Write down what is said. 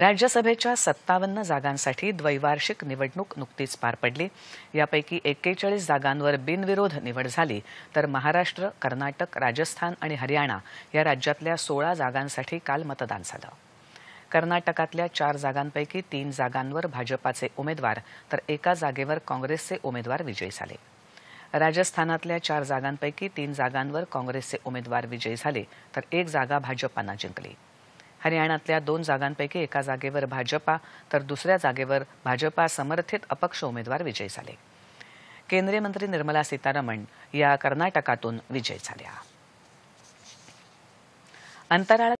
राज्यसभेच्या सत्तावन्न जागांसाठी द्वैवार्षिक निवडणूक नुकतीच पार पडली यापैकी एक्केचाळीस जागांवर बिनविरोध निवड झाली तर महाराष्ट्र कर्नाटक राजस्थान आणि हरियाणा या राज्यातल्या सोळा जागांसाठी काल मतदान झालं कर्नाटकातल्या चार जागांपैकी तीन जागांवर भाजपाचे उमेदवार तर एका जागेवर काँग्रेसचे उमेदवार विजयी झाले राजस्थानातल्या चार जागांपैकी तीन जागांवर काँग्रेसचे उमेदवार विजयी झाले तर एक जागा भाजपानं जिंकली हरियाणातल्या दोन जागांपैकी एका जागेवर भाजपा तर दुसऱ्या जागेवर भाजपा समर्थित अपक्ष उमेदवार विजयी झाले केंद्रीय मंत्री निर्मला सीतारामन या कर्नाटकातून विजयी झाल्या